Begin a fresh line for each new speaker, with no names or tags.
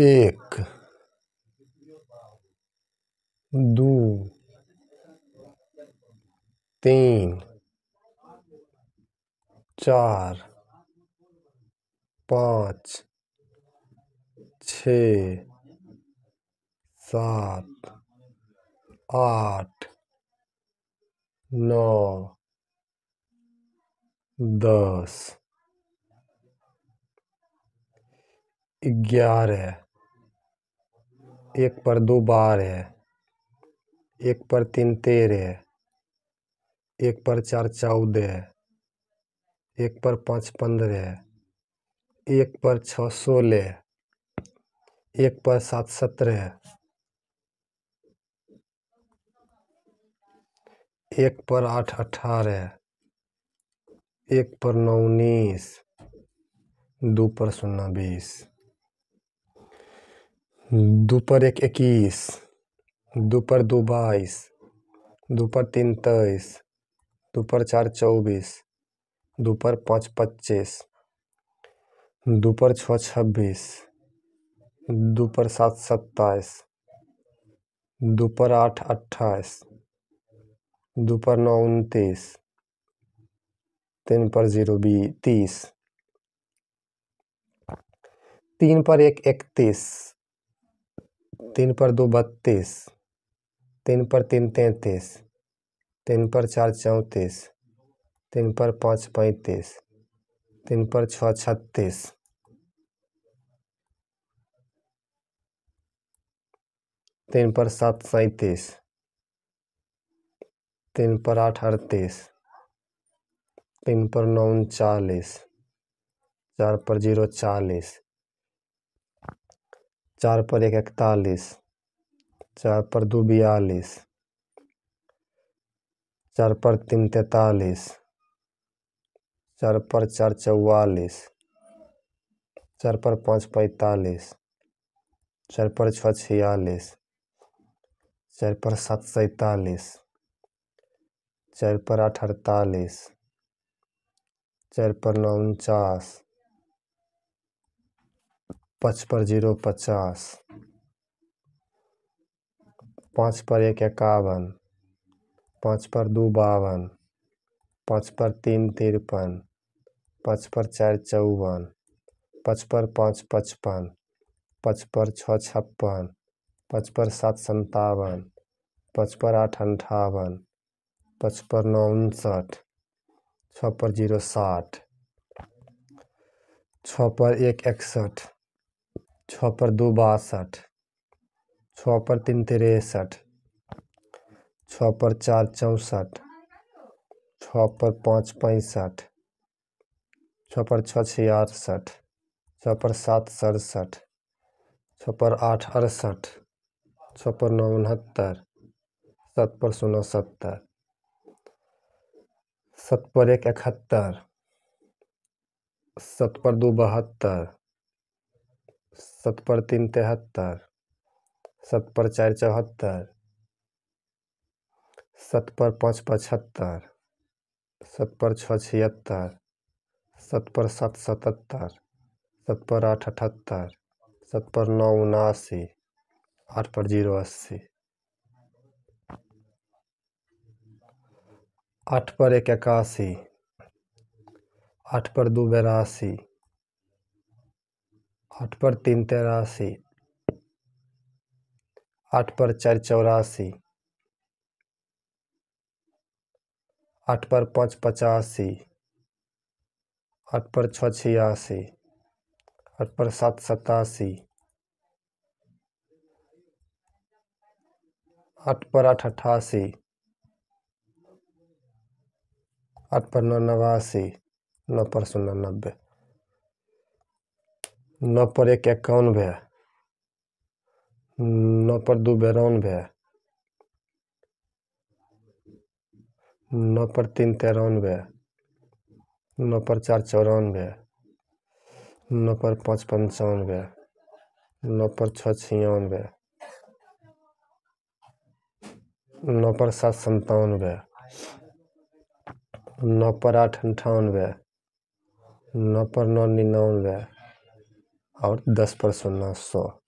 एक दू तीन चार पाँच छ सात आठ नौ दस ग्यारह एक पर दो बार है एक पर तीन तेरह है एक पर चार चौदह है एक पर पाँच पंद्रह है एक पर छः सोलह है एक पर सात सत्रह है एक पर आठ अठारह है एक पर नौ उन्नीस दो पर शून्ना बीस दो पर एक इक्कीस दो पर दो बाईस दो पर तीन तेईस दो पर चार चौबीस दो पर पाँच पच्चीस दो पर छः छब्बीस दो पर सात सत्ताईस दो पर आठ अट्ठाईस दो पर नौ उनतीस तीन पर जीरो बी तीस तीन पर एक इकतीस तीन पर दो बत्तीस तीन पर तीन तैंतीस तीन पर चार चौंतीस तीन पर पाँच पैंतीस तीन पर छः छत्तीस तीन पर सात सैंतीस तीन पर आठ अड़तीस तीन पर नौ उनचालीस चार पर जीरो चालीस चार पर एक इकतालीस चार पर दो बयालीस चार पर तीन तैतालीस चार पर चार चौवालीस चार पर पाँच पैंतालीस चार पर छः छियालीस चार पर सात सैतालीस चार पर आठ अड़तालीस चार पर नौ उनचास पच पर जीरो पचास पाँच पर एक इक्यावन पाँच पर दो बावन पाँच पर तीन तिरपन पाँच पर चार चौवन पाँच पर पाँच पचपन पाँच पर छः छप्पन पाँच पर सात सत्तावन पाँच पर आठ अंठावन पाँच पर नौ उनसठ छः पर जीरो साठ छः पर एक इकसठ छः पर दो बासठ छः पर तीन तिरसठ छः पर चार चौंसठ छः पर पाँच पैंसठ छः पर छः छियासठ छः पर सात सड़सठ छः पर आठ अड़सठ छः पर नौ उनहत्तर सत पर सोलह सत्तर सत पर एक इकहत्तर सत पर दो बहत्तर सत पर तीन तिहत्तर सत पर चार चौहत्तर सत पर पाँच पचहत्तर सत पर छः छिहत्तर सत पर सात सतहत्तर सत पर आठ अठहत्तर सत पर नौ उनासी आठ पर जीरो अस्सी आठ पर एक इक्यासी आठ पर दो बेरासी आठ पर तीन तेरासी आठ पर चार चौरासी आठ पर पाँच पचासी आठ पर छः छियासी आठ पर सात सतासी आठ पर आठ अठासी आठ पर नौ नवासी नौ पर शून्य नब्बे नौ पर एक भे नौ पर दो भे नौ पर तीन तिरानवे नौ पर चार चौरानवे नौ पर पाँच पंचानवे नौ पर छः छियानवे नौ पर सात संतानवे नौ पर आठ भे नौ पर नौ निन्यानवे और दस पर सोलह सौ